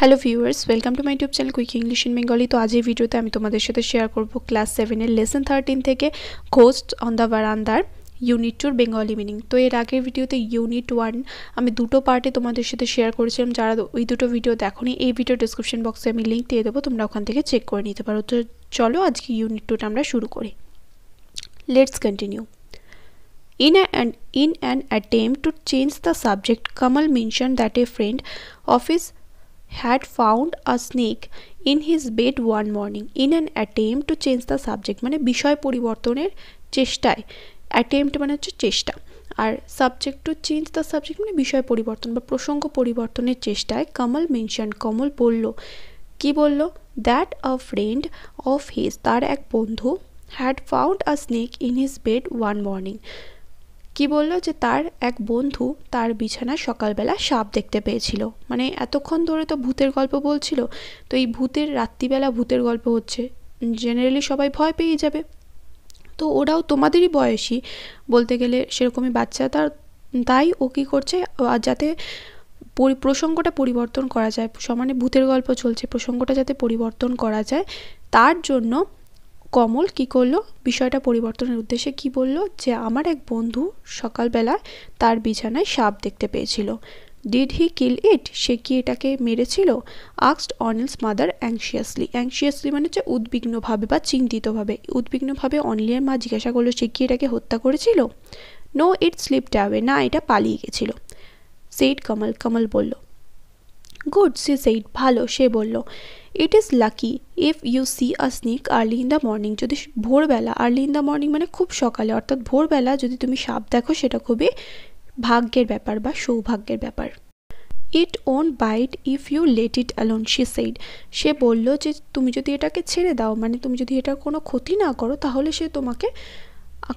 Hello viewers welcome to my YouTube channel quick English in Bengali তো আজ ভিডিওতে আমি তোমাদের সাথে শেয়ার করব ক্লাস সেভেনের লেসেন থার্টিন থেকে ঘোস্ট অন দ্য বারান্দার ইউনিট টুর বেঙ্গলি মিনিং তো এর আগের ভিডিওতে ইউনিট ওয়ান আমি দুটো পার্টে তোমাদের সাথে শেয়ার করেছিলাম যারা ওই দুটো ভিডিও দেখোনি এই ভিডিও ডিসক্রিপশন বক্সে আমি লিঙ্ক দিয়ে দেবো তোমরা ওখান থেকে চেক করে নিতে পারো তো চলো আজকে ইউনিট টুটা আমরা শুরু করি let's continue in a, an, in an attempt to change the subject, Kamal mentioned that a friend of had found a snake in his bed one morning in an attempt to change the subject মানে বিষয় পরিবর্তনের চেষ্টায় attempt মানে হচ্ছে চেষ্টা আর subject to change the subject মানে বিষয় পরিবর্তন বা প্রসঙ্গ পরিবর্তনের চেষ্টায় কমল মেনশন কমল বলল কি বলল that a friend of his তার এক বন্ধু had found a snake in his bed one morning কি বলল যে তার এক বন্ধু তার বিছানা সকালবেলা সাপ দেখতে পেয়েছিল মানে এতক্ষণ ধরে তো ভূতের গল্প বলছিল তো এই ভূতের রাত্রিবেলা ভূতের গল্প হচ্ছে জেনারেলি সবাই ভয় পেয়ে যাবে তো ওরাও তোমাদেরই বয়সী বলতে গেলে সেরকমই বাচ্চা তার তাই ও কী করছে যাতে প্রসঙ্গটা পরিবর্তন করা যায় সমানে ভূতের গল্প চলছে প্রসঙ্গটা যাতে পরিবর্তন করা যায় তার জন্য কমল কি করলো বিষয়টা পরিবর্তনের উদ্দেশ্যে কি বলল যে আমার এক বন্ধু সকালবেলা তার বিছানায় সাপ দেখতে পেয়েছিল ডিড হি কিল ইট সে কি এটাকে মেরেছিল আক্সড অনিলস মাদার অ্যাংশিয়াসলি অ্যাংশিয়াসলি মানে হচ্ছে উদ্বিগ্নভাবে বা চিন্তিতভাবে উদ্বিগ্নভাবে অনিলের মা জিজ্ঞাসা করলো সে কি এটাকে হত্যা করেছিল নো ইট স্লিপ অ্যাওয়ে না এটা পালিয়ে গেছিল সেইট কমল কমল বলল গুড সি সেইট ভালো সে বলল it is lucky if you see a snake early in the morning যদি ভোরবেলা আর্লি ইন দ্য মর্নিং মানে খুব সকালে অর্থাৎ ভোরবেলা যদি তুমি সাপ দেখো সেটা খুবই ভাগ্যের ব্যাপার বা সৌভাগ্যের ব্যাপার it won't bite if you let it alone she said সে বলল যে তুমি যদি এটাকে ছেড়ে দাও মানে তুমি যদি এটার কোনো ক্ষতি না করো তাহলে সে তোমাকে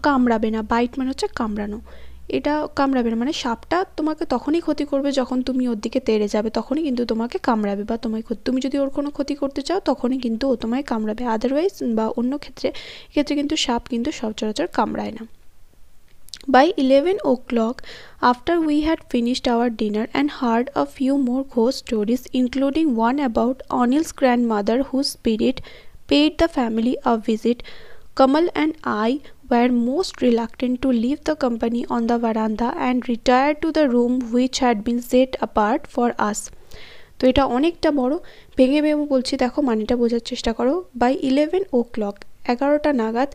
কামড়াবে না বাইট মানে হচ্ছে কামড়ানো এটা কামড়াবে না মানে সাপটা তোমাকে তখনই ক্ষতি করবে যখন তুমি ওর দিকে তেড়ে যাবে তখনই কিন্তু তোমাকে কামড়াবে বা তোমায় তুমি যদি ওর কোনো ক্ষতি করতে চাও তখনই কিন্তু ও তোমায় কামড়াবে আদারওয়াইজ বা অন্য ক্ষেত্রে ক্ষেত্রে কিন্তু সাপ কিন্তু সচরাচর কামড়ায় না by eleven o'clock after we had finished our dinner and heard a few more ঘোষ stories including one about Anil's grandmother whose spirit paid the family a visit Kamal and I were most reluctant to leave the company on the veranda and retire to the room which had been set apart for us তো এটা অনেকটা বড় ভেঙে ভেঙে বলছি দেখো মানিটা বোঝার চেষ্টা করো বাই ইলেভেন ও ক্লক এগারোটা নাগাদ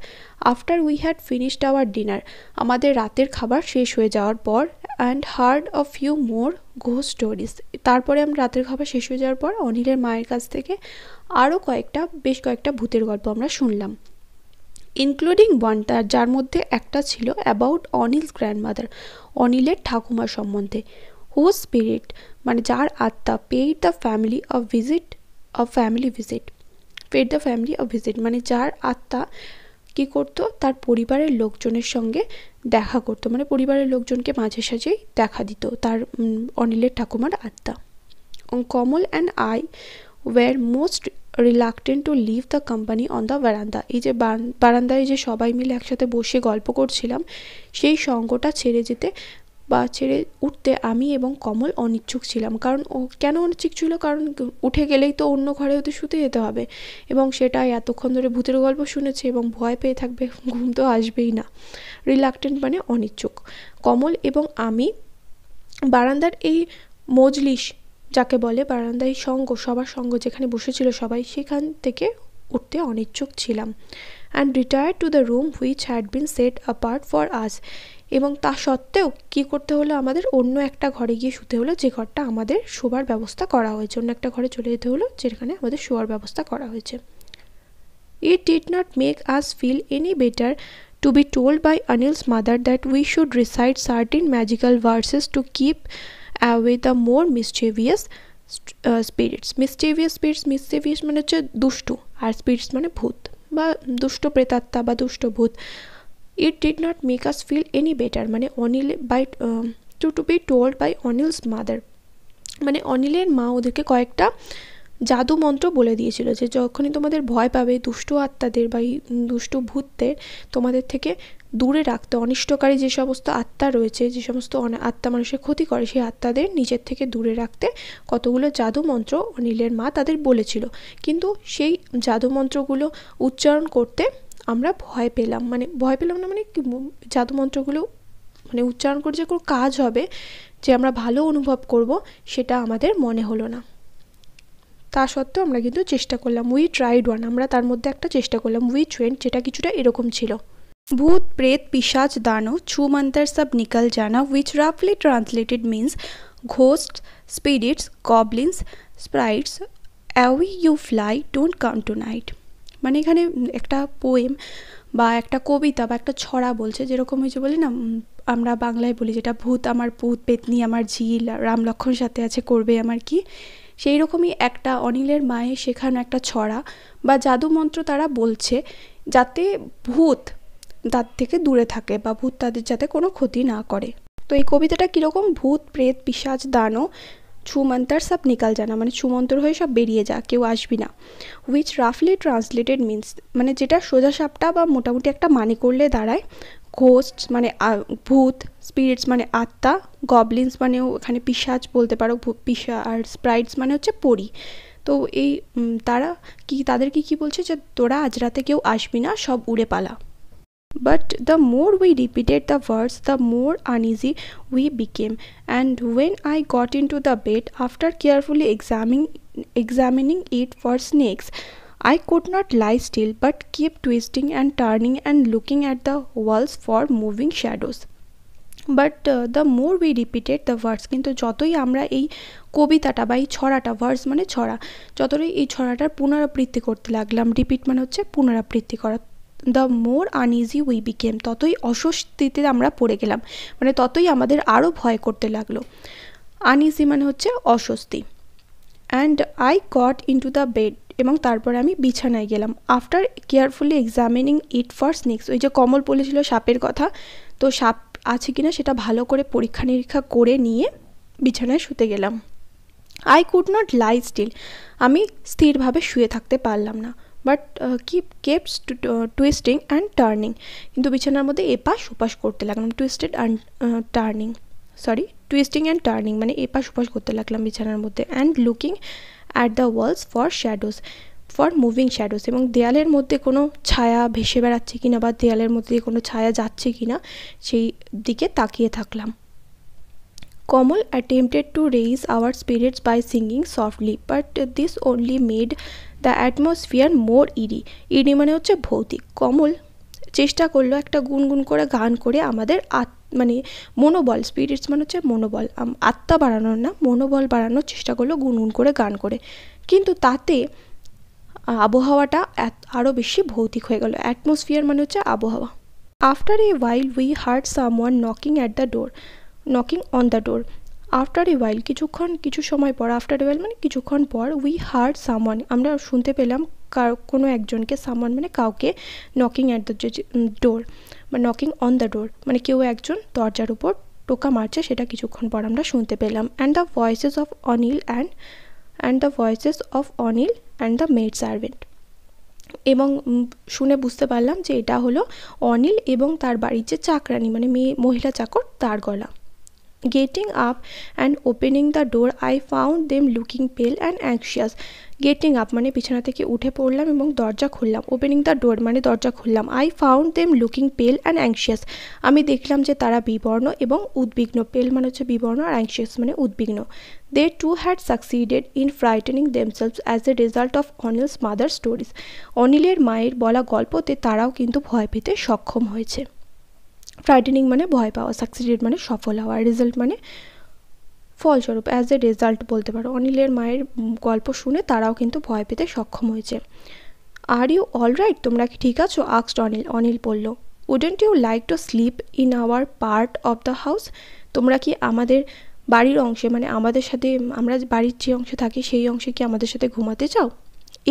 after we had finished our dinner আমাদের রাতের খাবার শেষ হয়ে যাওয়ার পর and heard of few more গো স্টোরিজ তারপরে আমরা রাতের খাবার শেষ হয়ে যাওয়ার পর অনিলের মায়ের কাছ থেকে আরও কয়েকটা বেশ কয়েকটা ভূতের গল্প আমরা শুনলাম ইনক্লুডিং ওয়ানটা যার মধ্যে একটা ছিল অ্যাবাউট অনিলস গ্র্যান্ডমাদার অনিলের ঠাকুমা সম্বন্ধে হু স্পিরিট মানে যার আত্মা paid the family of visit of family visit paid the family of visit মানে যার আত্মা কী করতো তার পরিবারের লোকজনের সঙ্গে দেখা করতো মানে পরিবারের লোকজনকে মাঝে সাঝেই দেখা দিত তার অনিলের ঠাকুমার আত্মা Kamal and I were most reluctant to leave the company on the verandah এই যে বারান্দায় যে সবাই মিলে একসাথে বসে গল্প করছিলাম সেই সঙ্গটা ছেড়ে যেতে বা ছেড়ে উঠতে আমি এবং কমল অনিচ্ছুক ছিলাম কারণ ও কেন অনিচ্ছুক ছিল কারণ উঠে গেলেই তো অন্য ঘরে হতে শুতে যেতে হবে এবং সেটা এতক্ষণ ধরে ভূতের গল্প শুনেছে এবং ভয় পেয়ে থাকবে ঘুম তো আসবেই না রিলাকটেন্ট মানে অনিচ্ছুক কমল এবং আমি বারান্দার এই মজলিস যাকে বলে বারান্দায় সঙ্গ সবার সঙ্গ যেখানে বসেছিল সবাই সেখান থেকে উঠতে অনিচ্ছুক ছিলাম and retire to the room which had been set apart for us এবং তা সত্ত্বেও কি করতে হলো আমাদের অন্য একটা ঘরে গিয়ে শুতে হলো যে ঘরটা আমাদের শোবার ব্যবস্থা করা হয়েছে অন্য একটা ঘরে চলে যেতে হলো যেখানে আমাদের শোয়ার ব্যবস্থা করা হয়েছে it did not make us feel any better to be told by Anil's mother that we should recite certain magical verses to keep away the more mischievous spirits mischievous spirits mischievous মানে হচ্ছে দুষ্টু আর স্পিরিটস মানে ভূত বা দুষ্ট প্রেতাত্মা বা দুষ্ট ভূত it did not make us feel any better মানে Anil by to to be told by Anil's mother মানে অনিলের মা ওদেরকে কয়েকটা জাদু মন্ত্র বলে দিয়েছিল যে যখনই তোমাদের ভয় পাবে দুষ্ট আত্মাদের বা দুষ্ট ভূতদের তোমাদের থেকে দূরে রাখতে অনিষ্টকারী যে সমস্ত আত্মা রয়েছে যে সমস্ত আত্মা মানুষের ক্ষতি করে সেই আত্মাদের নিজের থেকে দূরে রাখতে কতগুলো জাদু মন্ত্র অনিলের মা তাদের বলেছিল কিন্তু সেই জাদু মন্ত্রগুলো উচ্চারণ করতে আমরা ভয় পেলাম মানে ভয় পেলাম না মানে জাদু মন্ত্রগুলো মানে উচ্চারণ করে যে কোনো কাজ হবে যে আমরা ভালো অনুভব করব সেটা আমাদের মনে হলো না তা সত্ত্বেও আমরা কিন্তু চেষ্টা করলাম উই ট্রাইড ওয়ান আমরা তার মধ্যে একটা চেষ্টা করলাম উই ট্রেন্ড যেটা কিছুটা এরকম ছিল Bhoot, Pret, Pishach, Dano, Chu mantar sab nikal jana, which roughly translated means ghosts, spirits, goblins, sprites, away you fly, don't come tonight. মানে এখানে একটা পোয়েম বা একটা কবিতা বা একটা ছড়া বলছে যেরকম হয়েছে বলি না আমরা বাংলায় বলি যেটা ভূত আমার ভূত পেতনি আমার ঝিল রাম লক্ষণ সাথে আছে করবে আমার কি সেই রকমই একটা অনিলের মায়ে শেখানো একটা ছড়া বা জাদু মন্ত্র তারা বলছে যাতে ভূত তার থেকে দূরে থাকে বা ভূত তাদের যাতে কোনো ক্ষতি না করে তো এই কবিতাটা কীরকম ভূত প্রেত পিসাজ দানো ছুমন্তর সব নিকাল জানা মানে ছুমন্তর হয়ে সব বেরিয়ে যা কেউ আসবি না উইচ রাফলি ট্রান্সলেটেড মিনস মানে যেটা সোজা সাপটা বা মোটামুটি একটা মানে করলে দাঁড়ায় ঘোস্ট মানে ভূত স্পিরিটস মানে আত্মা গবলিন্স মানেও এখানে পিসাজ বলতে পারো পিসা আর স্প্রাইটস মানে হচ্ছে পরি তো এই তারা কি তাদেরকে কি বলছে যে তোরা আজ রাতে কেউ আসবি না সব উড়ে পালা but the more we repeated the words the more uneasy we became and when i got into the bed after carefully examining examining it for snakes I could not lie still but kept twisting and turning and looking at the walls for moving shadows. But the more we repeated the words কিন্তু যতই আমরা এই কবিতাটা বা এই ছড়াটা ওয়ার্ডস মানে ছড়া যতটাই এই ছড়াটার পুনরাবৃত্তি করতে লাগলাম রিপিট মানে হচ্ছে পুনরাবৃত্তি করা the more uneasy we became ততই অস্বস্তিতে আমরা পড়ে গেলাম মানে ততই আমাদের আরও ভয় করতে লাগলো আনইজি মানে হচ্ছে অস্বস্তি and I got into the bed এবং তারপরে আমি বিছানায় গেলাম after carefully examining it for snakes ওই যে কমল বলেছিল সাপের কথা তো সাপ আছে কি না সেটা ভালো করে পরীক্ষা নিরীক্ষা করে নিয়ে বিছানায় শুতে গেলাম I could not lie still আমি স্থিরভাবে শুয়ে থাকতে পারলাম না but keep keeps twisting and turning কিন্তু বিছানার মধ্যে এপাশ ওপাশ করতে লাগলাম twisted and turning sorry twisting and turning মানে এপাশ ওপাশ করতে লাগলাম বিছানার মধ্যে and looking at the walls for shadows for moving shadows এবং দেয়ালের মধ্যে কোনো ছায়া ভেসে বেড়াচ্ছে কিনা বা দেয়ালের মধ্যে কোনো ছায়া যাচ্ছে কিনা সেই দিকে তাকিয়ে থাকলাম Kamal attempted to raise our spirits by singing softly but this only made the atmosphere more eerie eerie মানে হচ্ছে ভৌতিক কমল চেষ্টা করলো একটা গুনগুন করে গান করে আমাদের আত মানে মনোবল স্পিরিটস মানে হচ্ছে মনোবল আত্মা বাড়ানোর না মনোবল বাড়ানোর চেষ্টা করলো গুনগুন করে গান করে কিন্তু তাতে আবহাওয়াটা আরও বেশি ভৌতিক হয়ে গেল অ্যাটমসফিয়ার মানে হচ্ছে আবহাওয়া after a while we heard someone knocking at the door knocking on the door after a while কিছুক্ষণ কিছু সময় পর আফটার এ ওয়াইল মানে কিছুক্ষণ পর উই হার্ড সামওয়ান আমরা শুনতে পেলাম কার কোনো একজনকে সামওয়ান মানে কাউকে নকিং অ্যাট দ্য ডোর বা নকিং অন দ্য ডোর মানে কেউ একজন দরজার উপর টোকা মারছে সেটা কিছুক্ষণ পর আমরা শুনতে পেলাম and the voices of Anil and and the voices of Anil and the maid servant এবং শুনে বুঝতে পারলাম যে এটা হলো অনিল এবং তার বাড়ির যে চাকরানি মানে মেয়ে মহিলা চাকর তার গলা Getting up and opening the door, I found them looking pale and anxious. Getting up মানে বিছানা থেকে উঠে পড়লাম এবং দরজা খুললাম ওপেনিং দ্য ডোর মানে দরজা খুললাম I found them looking pale and anxious আমি দেখলাম যে তারা বিবর্ণ এবং উদ্বিগ্ন পেল মানে হচ্ছে বিবর্ণ আর অ্যাংশিয়াস মানে উদ্বিগ্ন they too had succeeded in frightening themselves as a result of Anil's mother stories অনিলের মায়ের বলা গল্পতে তারাও কিন্তু ভয় পেতে সক্ষম হয়েছে ফ্রাইটেনিং মানে ভয় পাওয়া সাকসিডেড মানে সফল হওয়া রেজাল্ট মানে ফলস্বরূপ অ্যাজ এ রেজাল্ট বলতে পারো অনিলের মায়ের গল্প শুনে তারাও কিন্তু ভয় পেতে সক্ষম হয়েছে আর ইউ অল রাইট তোমরা কি ঠিক আছো আক্সড অনিল অনিল বলল wouldn't you like to sleep in our part of the house তোমরা কি আমাদের বাড়ির অংশে মানে আমাদের সাথে আমরা বাড়ির যে অংশে থাকি সেই অংশে কি আমাদের সাথে ঘুমাতে চাও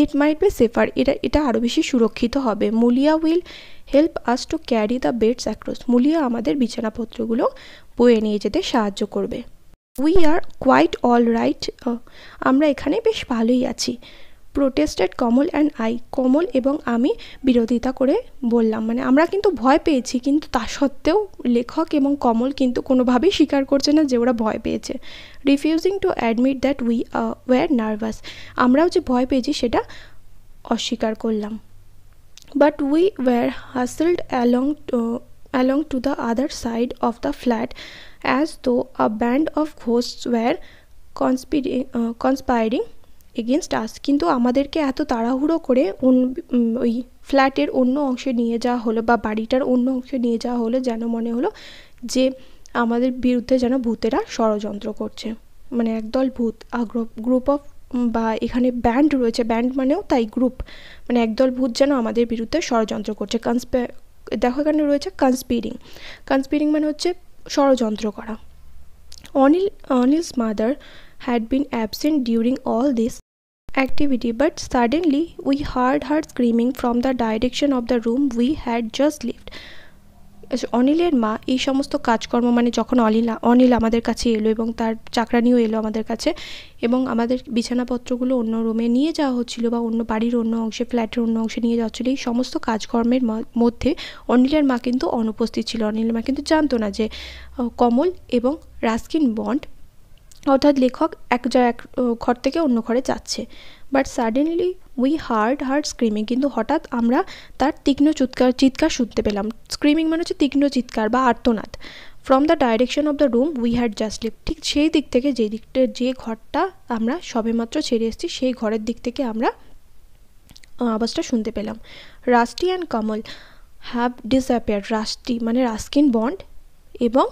ইট মাইট বি সেফার এটা এটা আরও বেশি সুরক্ষিত হবে Mulia will help us to carry the beds across Mulia আমাদের বিছানাপত্রগুলো বয়ে নিয়ে যেতে সাহায্য করবে we are quite all right আমরা এখানে বেশ ভালোই আছি protested Kamal and I Kamal এবং আমি বিরোধিতা করে বললাম মানে আমরা কিন্তু ভয় পেয়েছি কিন্তু তা সত্ত্বেও লেখক এবং কমল কিন্তু কোনোভাবেই স্বীকার করছে না যে ওরা ভয় পেয়েছে refusing to admit that we were nervous আমরাও যে ভয় পেয়েছি সেটা অস্বীকার করলাম but we were hustled along to, along to the other side of the flat as though a band of ghosts were conspiring, uh, conspiring against us কিন্তু আমাদেরকে এত তাড়াহুড়ো করে ওই ফ্ল্যাটের অন্য অংশে নিয়ে যাওয়া হলো বা বাড়িটার অন্য অংশে নিয়ে যাওয়া হলো যেন মনে হলো যে আমাদের বিরুদ্ধে যেন ভূতেরা ষড়যন্ত্র করছে মানে একদল ভূত গ্রুপ অফ বা এখানে ব্যান্ড রয়েছে ব্যান্ড মানেও তাই গ্রুপ মানে একদল ভূত যেন আমাদের বিরুদ্ধে ষড়যন্ত্র করছে কনসপে দেখো এখানে রয়েছে কনসপিরিং কনসপিরিং মানে হচ্ছে ষড়যন্ত্র করা Anil Anil's mother had been absent during all this activity but suddenly we heard heard screaming from the direction of the room we had just leaved অনিলের মা এই সমস্ত কাজকর্ম মানে যখন অলিলা অনিল আমাদের কাছে এলো এবং তার চাকরানিও এলো আমাদের কাছে এবং আমাদের বিছানাপত্রগুলো অন্য রুমে নিয়ে যাওয়া হচ্ছিলো বা অন্য বাড়ির অন্য অংশে ফ্ল্যাটের অন্য অংশে নিয়ে যাওয়া হচ্ছিলো এই সমস্ত কাজকর্মের মধ্যে অনিলের মা কিন্তু অনুপস্থিত ছিল অনিলের মা কিন্তু জানতো না যে কমল এবং রাস্কিন বন্ড অর্থাৎ লেখক এক যা এক ঘর থেকে অন্য ঘরে যাচ্ছে but suddenly we heard heard screaming কিন্তু হঠাৎ আমরা তার তীক্ষ্ণ চিৎকার চিৎকার শুনতে পেলাম স্ক্রিমিং মানে হচ্ছে তীক্ষ্ণ চিৎকার বা আর্তনাদ from the direction of the room we had just leave ঠিক সেই দিক থেকে যে দিকটা যে ঘরটা আমরা সবেমাত্র ছেড়ে এসেছি সেই ঘরের দিক থেকে আমরা আওয়াজটা শুনতে পেলাম Rusty and Kamal have disappear Rusty মানে রাস্কিন বন্ড এবং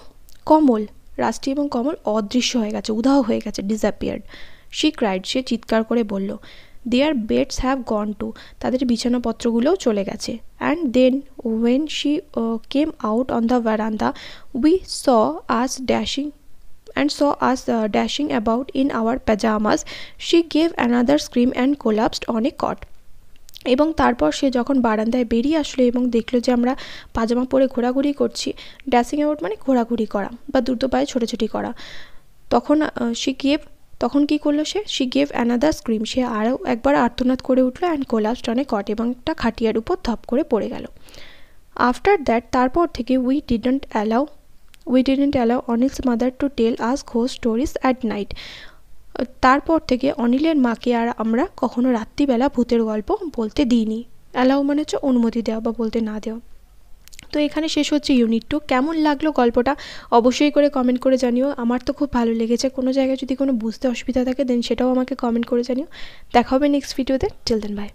কমল রাষ্ট্রী এবং কমল অদৃশ্য হয়ে গেছে উধাও হয়ে গেছে ডিসঅ্যাপিয়ার্ড শি ক্রাইড সে চিৎকার করে বলল their beds have gone too তাদের বিছানাপত্রগুলোও চলে গেছে and then when she came out on the veranda we saw us dashing and saw us dashing about in our pyjamas she gave another another and collapsed on a cot এবং তারপর সে যখন বারান্দায় বেরিয়ে আসলো এবং দেখলো যে আমরা পাজামা পরে ঘোরাঘুরি করছি ড্যাসিং আউট মানে ঘোরাঘুরি করা বা দ্রুত পায়ে ছোটাছুটি করা তখন সে গিয়ে তখন কি করলো সে সি গেভ অ্যানাদার স্ক্রিম সে আরও একবার আর্তনাদ করে উঠলো অ্যান্ড কোলাপস অনে কট এবং একটা খাটিয়ার উপর ধপ করে পড়ে গেল আফটার দ্যাট তারপর থেকে we didn't allow we didn't allow Anil's mother to tell us ঘোষ স্টোরিজ অ্যাট নাইট তারপর থেকে অনিলের মাকে আর আমরা কখনো রাত্রিবেলা ভূতের গল্প বলতে দিইনি অ্যালাউ মানে হচ্ছে অনুমতি দেওয়া বা বলতে না দেওয়া তো এখানে শেষ হচ্ছে ইউনিট টু কেমন লাগলো গল্পটা অবশ্যই করে কমেন্ট করে জানিও আমার তো খুব ভালো লেগেছে কোনো জায়গায় যদি কোনো বুঝতে অসুবিধা থাকে দেন সেটাও আমাকে কমেন্ট করে জানিও দেখা হবে নেক্সট ভিডিওতে টিল দেন বাই